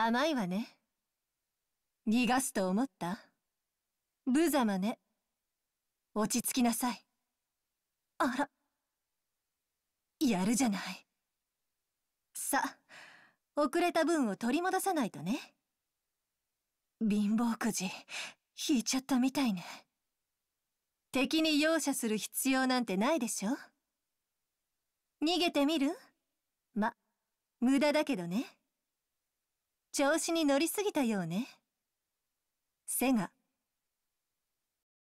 甘いわね。逃がすと思った無様ね。落ち着きなさい。あら。やるじゃない。さ、遅れた分を取り戻さないとね。貧乏くじ、引いちゃったみたいね。敵に容赦する必要なんてないでしょ逃げてみるま、無駄だけどね。調子に乗りすぎたようね。背が